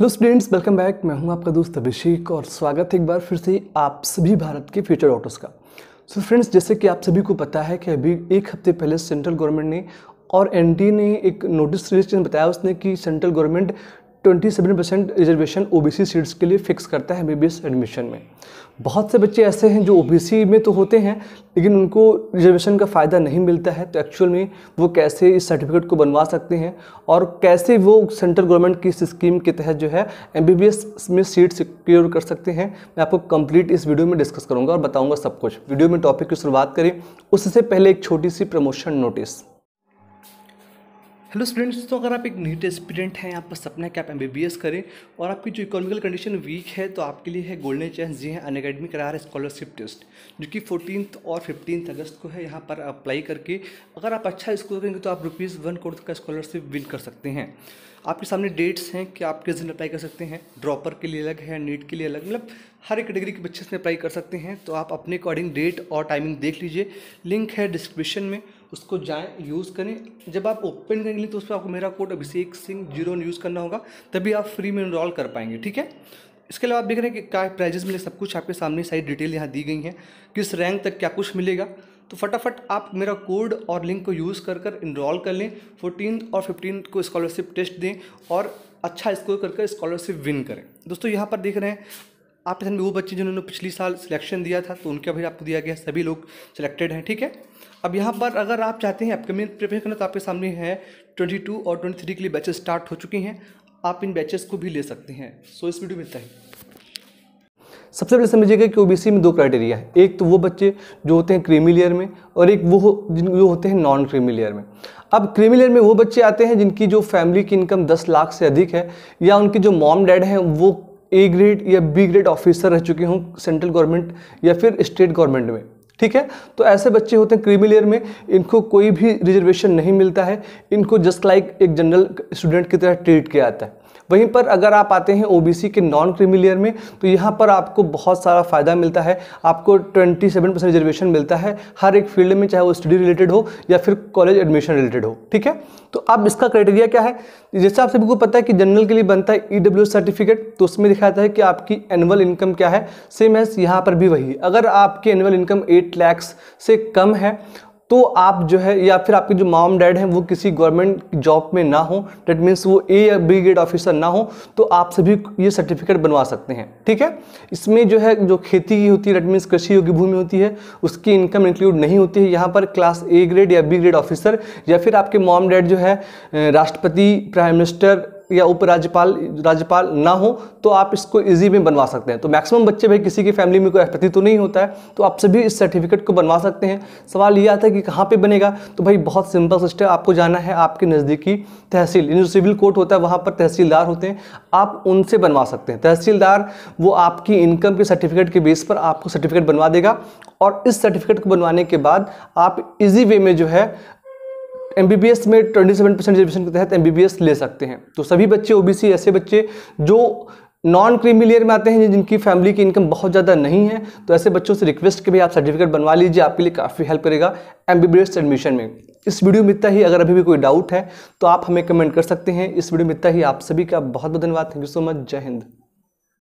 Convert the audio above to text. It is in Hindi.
हेलो स्टूडेंट्स वेलकम बैक मैं हूं आपका दोस्त अभिषेक और स्वागत है एक बार फिर से आप सभी भारत के फ्यूचर ऑटोस का सो so फ्रेंड्स जैसे कि आप सभी को पता है कि अभी एक हफ्ते पहले सेंट्रल गवर्नमेंट ने और एनडीए ने एक नोटिस रिलीज बताया उसने कि सेंट्रल गवर्नमेंट 27 परसेंट रिजर्वेशन ओ सीट्स के लिए फ़िक्स करता है एम एडमिशन में बहुत से बच्चे ऐसे हैं जो ओ में तो होते हैं लेकिन उनको रिजर्वेशन का फ़ायदा नहीं मिलता है तो एक्चुअल में वो कैसे इस सर्टिफिकेट को बनवा सकते हैं और कैसे वो सेंट्रल गवर्नमेंट की इस स्कीम के तहत जो है एम में सीट सिक्योर कर सकते हैं मैं आपको कंप्लीट इस वीडियो में डिस्कस करूँगा और बताऊँगा सब कुछ वीडियो में टॉपिक की शुरुआत करें उससे पहले एक छोटी सी प्रमोशन नोटिस हेलो स्टूडेंट्स तो अगर आप एक नीट स्टूडेंट हैं आपका सपना है कि आप एम करें और आपकी जो इकोनॉमिकल कंडीशन वीक है तो आपके लिए है गोल्डन चांस जी हैं अन अकेडमी करा रहा स्कॉलरशिप टेस्ट जो कि फोर्टीथ और फिफ्टीन अगस्त को है यहाँ पर अप्लाई करके अगर आप अच्छा स्कोर करेंगे तो आप रुपीज़ वन करोड़ का स्कॉलरशिप विन कर सकते हैं आपके सामने डेट्स हैं कि आप किस दिन अप्लाई कर सकते हैं ड्रॉपर के लिए अलग है नीट के लिए अलग मतलब हर एक कैटेगरी के बच्चे से अप्लाई कर सकते हैं तो आप अपने अकॉर्डिंग डेट और टाइमिंग देख लीजिए लिंक है डिस्क्रिप्शन में उसको जाएँ यूज़ करें जब आप ओपन करेंगे तो उस पर आपको मेरा code Abhishek Singh zero use करना होगा तभी आप फ्री में इनरॉल कर पाएंगे ठीक है इसके अलावा आप देख रहे हैं कि क्या प्राइजेस मिले सब कुछ आपके सामने सारी डिटेल यहाँ दी गई हैं किस रैंक तक क्या कुछ मिलेगा तो फटाफट आप मेरा कोड और लिंक को यूज़ कर कर इनरॉल कर लें फोर्टीन और फिफ्टीन को स्कॉलरशिप टेस्ट दें और अच्छा स्कोर कर कर स्कॉलरशिप विन करें दोस्तों यहाँ पर देख रहे हैं आपके सामने वो बच्चे जिन्होंने पिछली साल सिलेक्शन दिया था तो उनका भी आपको दिया गया सभी लोग सिलेक्टेड हैं ठीक है अब यहाँ पर अगर आप चाहते हैं अपकमिंग प्रिपेयर करना तो आपके सामने है ट्वेंटी टू और ट्वेंटी थ्री के लिए बैचेस स्टार्ट हो चुकी हैं आप इन बैचेस को भी ले सकते हैं सो इस वीडियो में इतना ही सबसे पहले समझिएगा कि सी में दो क्राइटेरिया है एक तो वो बच्चे जो होते हैं क्रीमी लेयर में और एक वो जो होते हैं नॉन क्रीमी लेयर में अब क्रीमी लेयर में वो बच्चे आते हैं जिनकी जो फैमिली की इनकम दस लाख से अधिक है या उनके जो मॉम डैड हैं वो ए ग्रेड या बी ग्रेड ऑफिसर रह चुके हों सेंट्रल गवर्नमेंट या फिर स्टेट गवर्नमेंट में ठीक है तो ऐसे बच्चे होते हैं क्रीमी लेयर में इनको कोई भी रिजर्वेशन नहीं मिलता है इनको जस्ट लाइक एक जनरल स्टूडेंट की तरह ट्रीट किया जाता है वहीं पर अगर आप आते हैं ओबीसी के नॉन क्रीमिलियर में तो यहाँ पर आपको बहुत सारा फ़ायदा मिलता है आपको 27 परसेंट रिजर्वेशन मिलता है हर एक फील्ड में चाहे वो स्टडी रिलेटेड हो या फिर कॉलेज एडमिशन रिलेटेड हो ठीक है तो अब इसका क्राइटेरिया क्या है जैसे आप सभी को पता है कि जनरल के लिए बनता है ई e सर्टिफिकेट तो उसमें दिखाता है कि आपकी एनुअल इनकम क्या है सेम है यहाँ पर भी वही अगर आपकी एनुअल इनकम एट लैक्स से कम है तो आप जो है या फिर आपके जो माम डैड हैं वो किसी गवर्नमेंट जॉब में ना हो डेट मीन्स वो ए या बी ग्रेड ऑफिसर ना हो तो आप सभी ये सर्टिफिकेट बनवा सकते हैं ठीक है इसमें जो है जो खेती की होती है डेट मीन्स कृषि योग्य भूमि होती है उसकी इनकम इंक्लूड नहीं होती है यहाँ पर क्लास ए ग्रेड या बी ग्रेड ऑफिसर या फिर आपके माम डैड जो है राष्ट्रपति प्राइम मिनिस्टर या उपराज्यपाल राज्यपाल ना हो तो आप इसको इजी में बनवा सकते हैं तो मैक्सिमम बच्चे भाई किसी की फैमिली में कोई आपत्ति तो नहीं होता है तो आप सभी इस सर्टिफिकेट को बनवा सकते हैं सवाल ये आता है कि कहाँ पर बनेगा तो भाई बहुत सिंपल सिस्टम आपको जाना है आपके नज़दीकी तहसील जो सिविल कोर्ट होता है वहाँ पर तहसीलदार होते हैं आप उनसे बनवा सकते हैं तहसीलदार वो आपकी इनकम के सर्टिफिकेट के बेस पर आपको सर्टिफिकेट बनवा देगा और इस सर्टिफिकेट को बनवाने के बाद आप इजी वे में जो है एम बी बी एस में ट्वेंटी सेवन परसेंट रिजर्वेशन के तहत एम बी बी एस ले सकते हैं तो सभी बच्चे ओ बी सी ऐसे बच्चे जो नॉन क्रीमी लेयर में आते हैं जिनकी फैमिली की इनकम बहुत ज़्यादा नहीं है तो ऐसे बच्चों से रिक्वेस्ट कि भाई आप सर्टिफिकेट बनवा लीजिए आपके लिए काफ़ी हेल्प करेगा M B B S admission में इस वीडियो में इतना ही अगर अभी भी कोई डाउट है तो आप हमें कमेंट कर सकते हैं इस वीडियो में इतना ही आप सभी का बहुत बहुत धन्यवाद थैंक यू सो मच जय हिंद